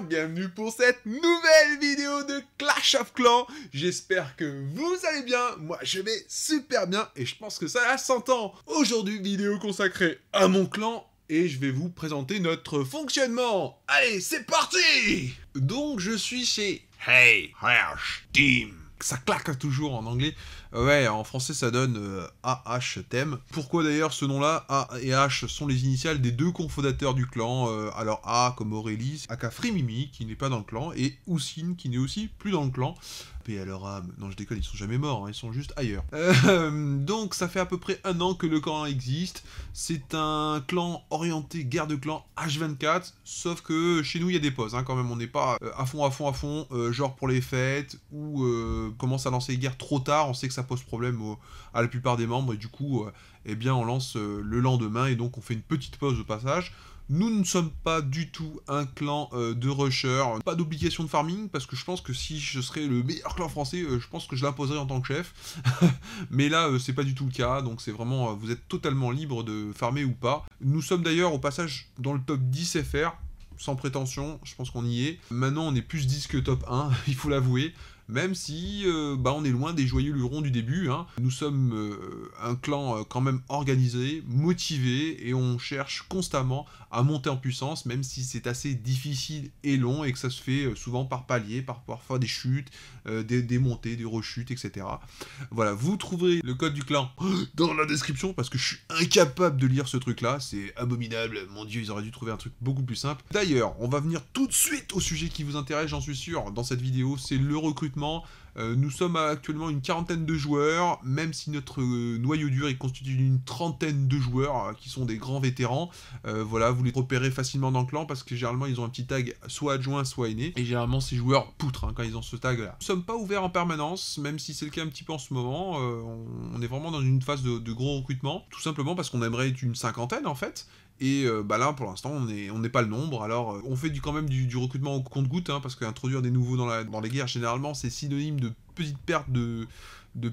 bienvenue pour cette nouvelle vidéo de Clash of Clans. J'espère que vous allez bien, moi je vais super bien et je pense que ça 100 ans. Aujourd'hui, vidéo consacrée à mon clan et je vais vous présenter notre fonctionnement. Allez, c'est parti Donc je suis chez Hey Hash Team. Ça claque toujours en anglais. Ouais, en français ça donne AH Thème. Pourquoi d'ailleurs ce nom-là A et H sont les initiales des deux confondateurs du clan. Euh, alors A comme Aurélie, Aka qui n'est pas dans le clan, et Oussine qui n'est aussi plus dans le clan. et alors A... Non, je déconne, ils sont jamais morts, hein, ils sont juste ailleurs. Euh, donc ça fait à peu près un an que le clan existe. C'est un clan orienté guerre de clan H24, sauf que chez nous il y a des pauses hein, quand même, on n'est pas à fond, à fond, à fond, genre pour les fêtes, ou commence à lancer les guerres trop tard, on sait que ça pose problème à la plupart des membres, et du coup, euh, eh bien, on lance euh, le lendemain, et donc on fait une petite pause au passage. Nous ne sommes pas du tout un clan euh, de rushers, pas d'obligation de farming, parce que je pense que si je serais le meilleur clan français, je pense que je l'imposerais en tant que chef. Mais là, c'est pas du tout le cas, donc c'est vraiment, vous êtes totalement libre de farmer ou pas. Nous sommes d'ailleurs au passage dans le top 10 FR, sans prétention, je pense qu'on y est. Maintenant, on est plus 10 que top 1, il faut l'avouer même si euh, bah, on est loin des joyeux lurons du début. Hein. Nous sommes euh, un clan euh, quand même organisé, motivé, et on cherche constamment à monter en puissance, même si c'est assez difficile et long, et que ça se fait souvent par palier, par parfois des chutes, des, des, montées, des rechutes, etc. Voilà, vous trouverez le code du clan dans la description, parce que je suis incapable de lire ce truc-là, c'est abominable, mon dieu, ils auraient dû trouver un truc beaucoup plus simple. D'ailleurs, on va venir tout de suite au sujet qui vous intéresse, j'en suis sûr, dans cette vidéo, c'est le recrutement euh, nous sommes actuellement une quarantaine de joueurs, même si notre euh, noyau dur est constitué d'une trentaine de joueurs euh, qui sont des grands vétérans. voilà, vous les repérez facilement dans le clan parce que généralement ils ont un petit tag soit adjoint, soit aîné. Et généralement ces joueurs poutrent hein, quand ils ont ce tag là. Nous sommes pas ouverts en permanence, même si c'est le cas un petit peu en ce moment. on, est vraiment dans une phase de, de gros recrutement, tout simplement parce qu'on aimerait être une cinquantaine en fait. Et euh, bah là, pour l'instant, on n'est pas le nombre. Alors, euh, on fait quand même du, recrutement au compte-goutte, hein, parce qu'introduire des nouveaux dans, les guerres, généralement, c'est synonyme de petites perte de,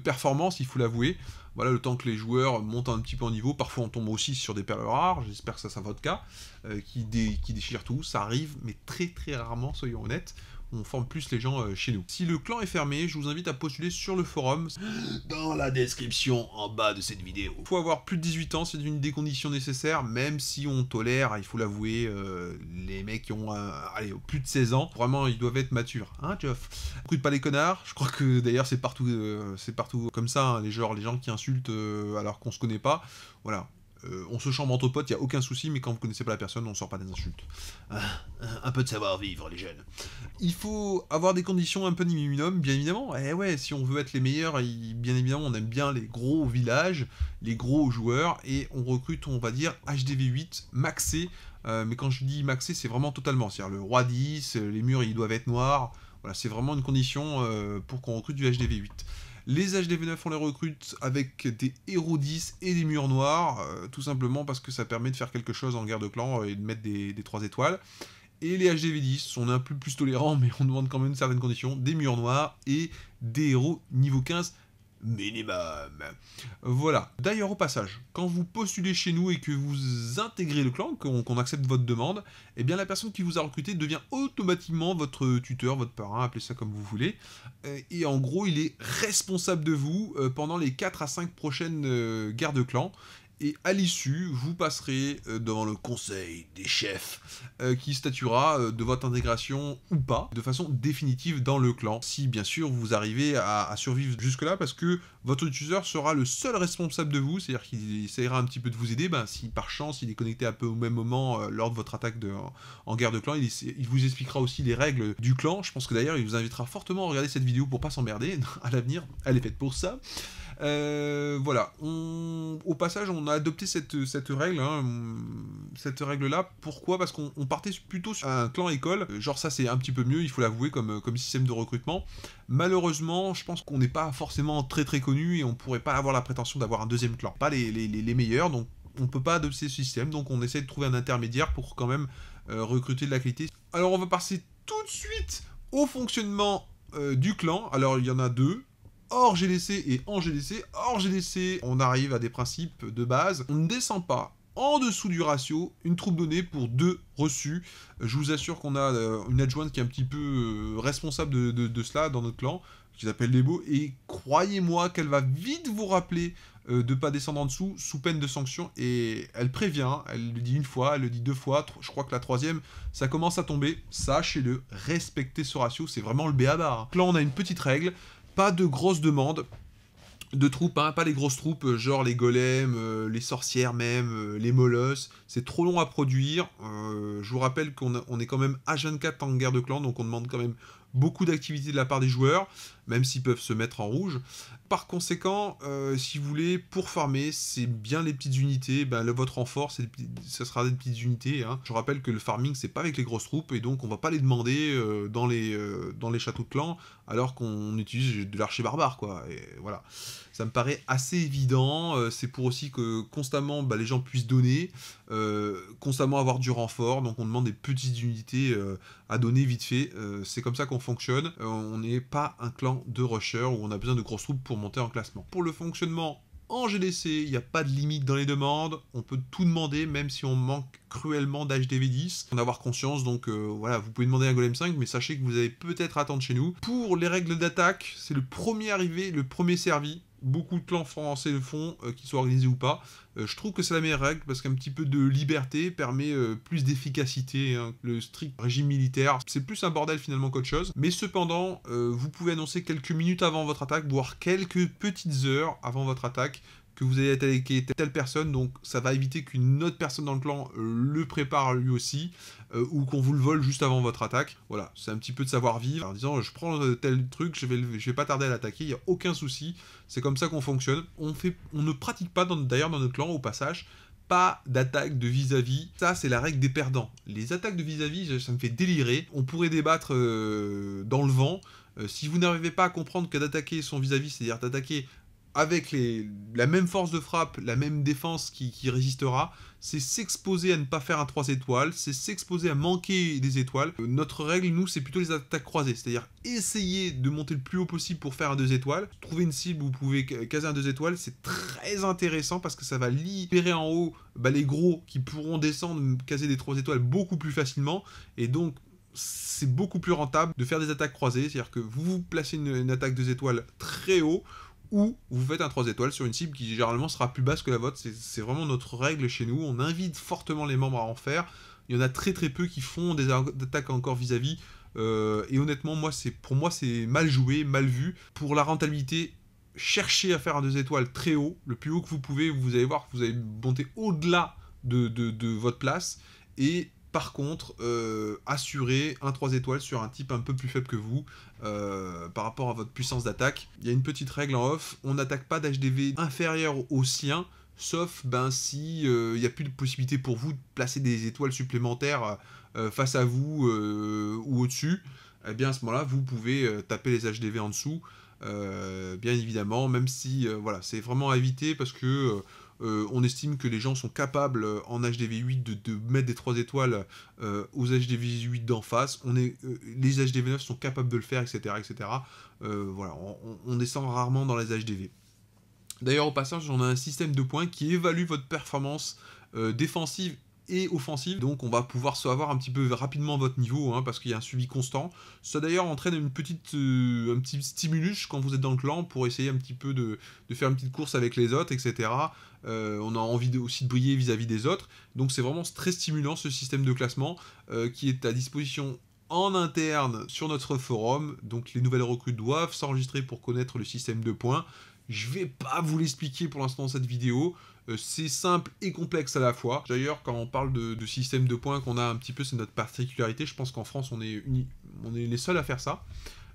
performance, il faut l'avouer. Voilà, le temps que les joueurs montent un petit peu en niveau, parfois on tombe aussi sur des perles rares, j'espère que ça, sera votre cas, euh, qui, qui déchirent tout, ça arrive, mais très très rarement, soyons honnêtes on forme plus les gens euh, chez nous. Si le clan est fermé, je vous invite à postuler sur le forum dans la description en bas de cette vidéo. Faut avoir plus de 18 ans, c'est une des conditions nécessaires, même si on tolère, il faut l'avouer, euh, les mecs qui ont euh, allez, plus de 16 ans, vraiment ils doivent être matures. Hein, tu de pas les connards, je crois que d'ailleurs c'est partout, c'est partout comme ça, hein, les, genres, les gens qui insultent alors qu'on se connaît pas. Voilà, euh, on se chambre entre potes, il n'y a aucun souci, mais quand vous connaissez pas la personne, on ne sort pas des insultes. Ah, un peu de savoir-vivre, les jeunes. Il faut avoir des conditions un peu minimum, bien évidemment. Eh ouais, si on veut être les meilleurs, bien évidemment, on aime bien les gros villages, les gros joueurs, et on recrute, on va dire, HDV8 maxé. Euh, mais quand je dis maxé, c'est vraiment totalement. C'est-à-dire le roi 10, les murs, ils doivent être noirs. Voilà, c'est vraiment une condition euh, pour qu'on recrute du HDV8. Les HDV9, on les recrute avec des héros 10 et des murs noirs, euh, tout simplement parce que ça permet de faire quelque chose en guerre de clan euh, et de mettre des, des 3 étoiles. Et les HDV10, on est un peu plus tolérant, mais on demande quand même certaines conditions, des murs noirs et des héros niveau 15 minimum. Voilà. D'ailleurs, au passage, quand vous postulez chez nous et que vous intégrez le clan, qu'on accepte votre demande, eh bien la personne qui vous a recruté devient automatiquement votre tuteur, votre parrain, appelez ça comme vous voulez. Euh, et en gros, il est responsable de vous euh, pendant les 4 à 5 prochaines euh, guerres de clan et à l'issue, vous passerez euh, devant le conseil des chefs euh, qui statuera euh, de votre intégration ou pas de façon définitive dans le clan, si bien sûr vous arrivez à, survivre jusque-là, parce que votre utilisateur sera le seul responsable de vous, c'est-à-dire qu'il essaiera un petit peu de vous aider, ben, si par chance il est connecté un peu au même moment lors de votre attaque de, en, guerre de clan, il, il, vous expliquera aussi les règles du clan, je pense que d'ailleurs il vous invitera fortement à regarder cette vidéo pour pas s'emmerder à l'avenir, elle est faite pour ça. Euh, voilà. au passage, on a adopté cette, cette règle, hein, cette règle-là. Pourquoi Parce qu'on partait plutôt sur un clan école. Euh, genre ça, c'est un petit peu mieux, il faut l'avouer, comme, euh, comme système de recrutement. Malheureusement, je pense qu'on n'est pas forcément très très connu et on pourrait pas avoir la prétention d'avoir un deuxième clan. Pas les, les, les, meilleurs, donc on peut pas adopter ce système, donc on essaie de trouver un intermédiaire pour quand même recruter de la qualité. Alors on va passer tout de suite au fonctionnement du clan. Alors il y en a deux hors GDC et en GDC. Hors GDC, on arrive à des principes de base. On ne descend pas en dessous du ratio, une troupe donnée pour deux reçus. Euh, je vous assure qu'on a euh, une adjointe qui est un petit peu euh, responsable de, cela dans notre clan, qui s'appelle Lebo, et croyez-moi qu'elle va vite vous rappeler de ne pas descendre en dessous sous peine de sanction, et elle prévient, elle le dit une fois, elle le dit deux fois, je crois que la troisième, ça commence à tomber, sachez-le, respectez ce ratio, c'est vraiment le barre. Hein. Là on a une petite règle, pas de grosses demandes de troupes, hein, pas les grosses troupes, euh, genre les golems, euh, les sorcières même, euh, les molosses. C'est trop long à produire. je vous rappelle qu'on est quand même à 24 en guerre de clan, donc on demande quand même beaucoup d'activités de la part des joueurs, même s'ils peuvent se mettre en rouge. Par conséquent, euh, si vous voulez, pour farmer, c'est bien les petites unités, ben, le, votre renfort, ce sera des petites unités. Hein. Je rappelle que le farming, c'est pas avec les grosses troupes, et donc on va pas les demander euh, dans, les, euh, dans les châteaux de clan, alors qu'on utilise de l'archer barbare, quoi. Et voilà. Ça me paraît assez évident, c'est pour aussi que constamment ben, les gens puissent donner, euh, constamment avoir du renfort, donc on demande des petites unités euh, à donner vite fait. Euh, c'est comme ça qu'on fonctionne. on n'est pas un clan de rushers où on a besoin de grosses troupes pour monter en classement. Pour le fonctionnement en GDC, il n'y a pas de limite dans les demandes, on peut tout demander même si on manque cruellement d'HDV10. En avoir conscience, donc voilà, vous pouvez demander un Golem 5, mais sachez que vous allez peut-être attendre chez nous. Pour les règles d'attaque, c'est le premier arrivé, le premier servi beaucoup de clans français le font, euh, qu'ils soient organisés ou pas. Euh, je trouve que c'est la meilleure règle parce qu'un petit peu de liberté permet euh, plus d'efficacité. Hein. Le strict régime militaire, c'est plus un bordel finalement qu'autre chose. Mais cependant, vous pouvez annoncer quelques minutes avant votre attaque, voire quelques petites heures avant votre attaque, que vous allez attaquer telle personne, donc ça va éviter qu'une autre personne dans le clan euh, le prépare lui aussi, euh, ou qu'on vous le vole juste avant votre attaque. Voilà, c'est un petit peu de savoir-vivre, en disant je prends euh, tel truc, je vais, je vais pas tarder à l'attaquer, il n'y a aucun souci, c'est comme ça qu'on fonctionne. On, fait, on ne pratique pas d'ailleurs dans, notre clan, au passage, pas d'attaque de vis-à-vis. Ça, c'est la règle des perdants. Les attaques de vis-à-vis, ça me fait délirer. On pourrait débattre dans le vent. si vous n'arrivez pas à comprendre que d'attaquer son vis-à-vis, c'est-à-dire d'attaquer avec la même force de frappe, la même défense qui, résistera, c'est s'exposer à ne pas faire un 3 étoiles, c'est s'exposer à manquer des étoiles. Notre règle, nous, c'est plutôt les attaques croisées, c'est-à-dire essayer de monter le plus haut possible pour faire un 2 étoiles. Trouver une cible où vous pouvez caser un 2 étoiles, c'est très intéressant parce que ça va libérer en haut bah, les gros qui pourront descendre, caser des 3 étoiles beaucoup plus facilement. Et donc, c'est beaucoup plus rentable de faire des attaques croisées, c'est-à-dire que vous, vous placez une, une attaque 2 étoiles très haut, ou vous faites un 3 étoiles sur une cible qui généralement sera plus basse que la vôtre. C'est vraiment notre règle chez nous. On invite fortement les membres à en faire. Il y en a très très peu qui font des attaques encore vis-à-vis. Euh, et honnêtement, moi, c'est pour moi, c'est mal joué, mal vu. Pour la rentabilité, cherchez à faire un 2 étoiles très haut, le plus haut que vous pouvez. Vous allez voir que vous allez monter au-delà de, de votre place. Et par contre, euh, assurez assurer un 3 étoiles sur un type un peu plus faible que vous euh, par rapport à votre puissance d'attaque. Il y a une petite règle en off, on n'attaque pas d'HDV inférieur au sien, sauf ben, si euh, il n'y a plus de possibilité pour vous de placer des étoiles supplémentaires face à vous ou au-dessus. Et eh bien à ce moment-là, vous pouvez taper les HDV en dessous, bien évidemment, même si voilà, c'est vraiment à éviter parce que euh, on estime que les gens sont capables euh, en HDV8 de, mettre des 3 étoiles euh, aux HDV8 d'en face. On est, les HDV9 sont capables de le faire, etc. etc. voilà, on, on, descend rarement dans les HDV. D'ailleurs, au passage, on a un système de points qui évalue votre performance défensive et offensive, donc on va pouvoir savoir un petit peu rapidement votre niveau, hein, parce qu'il y a un suivi constant. Ça d'ailleurs entraîne une petite, euh, un petit stimulus quand vous êtes dans le clan pour essayer un petit peu de, faire une petite course avec les autres, etc. Euh, on a envie aussi de briller vis-à-vis des autres, donc c'est vraiment très stimulant ce système de classement euh, qui est à disposition en interne sur notre forum. Donc les nouvelles recrues doivent s'enregistrer pour connaître le système de points. Je ne vais pas vous l'expliquer pour l'instant dans cette vidéo. Euh, c'est simple et complexe à la fois. D'ailleurs, quand on parle de, système de points qu'on a un petit peu, c'est notre particularité. Je pense qu'en France, on est, les seuls à faire ça.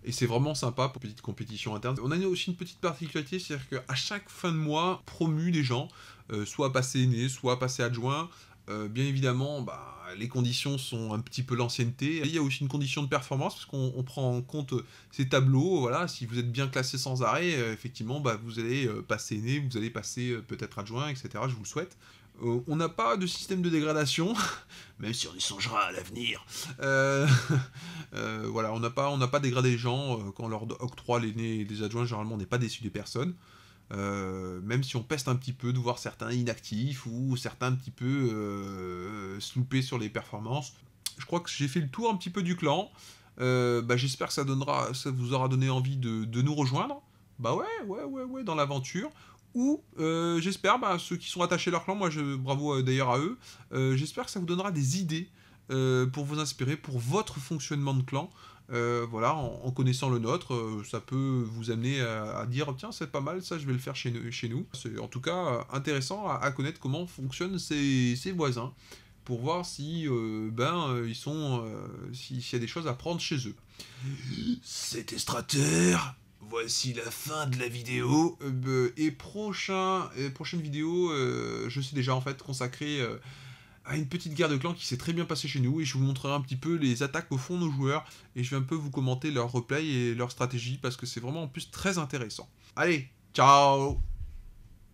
Et c'est vraiment sympa pour une petite compétition interne. On a aussi une petite particularité, c'est-à-dire qu'à chaque fin de mois, promu des gens, euh, soit passé aîné, soit passé adjoint, euh, bien évidemment, bah, les conditions sont un petit peu l'ancienneté. Il y a aussi une condition de performance, parce qu'on prend en compte euh, ces tableaux. Voilà, si vous êtes bien classé sans arrêt, euh, effectivement, bah, vous allez passer né, vous allez passer peut-être adjoint, etc. Je vous le souhaite. on n'a pas de système de dégradation, même si on y songera à l'avenir. voilà, on n'a pas, dégradé les gens quand on leur octroie les, les adjoints. Généralement, on n'est pas déçu des personnes. Euh, même si on peste un petit peu de voir certains inactifs ou certains un petit peu euh, sur les performances. Je crois que j'ai fait le tour un petit peu du clan. Euh, bah, j'espère que ça, vous aura donné envie de, nous rejoindre. Bah ouais, ouais, ouais, ouais, dans l'aventure ou euh, j'espère, bah, ceux qui sont attachés à leur clan, moi je bravo d'ailleurs à eux, j'espère que ça vous donnera des idées pour vous inspirer pour votre fonctionnement de clan. Euh, voilà, en, connaissant le nôtre, euh, ça peut vous amener à, dire oh, tiens c'est pas mal, ça je vais le faire chez nous. Chez nous. C'est en tout cas euh, intéressant à, connaître comment fonctionnent ses, voisins pour voir si ben ils sont s'il y a des choses à prendre chez eux. C'était Strater. Voici la fin de la vidéo. et prochain, prochaine vidéo, je suis déjà en fait consacré à une petite guerre de clan qui s'est très bien passée chez nous et je vous montrerai un petit peu les attaques au fond de nos joueurs et je vais un peu vous commenter leur replay et leur stratégie parce que c'est vraiment en plus très intéressant. Allez, ciao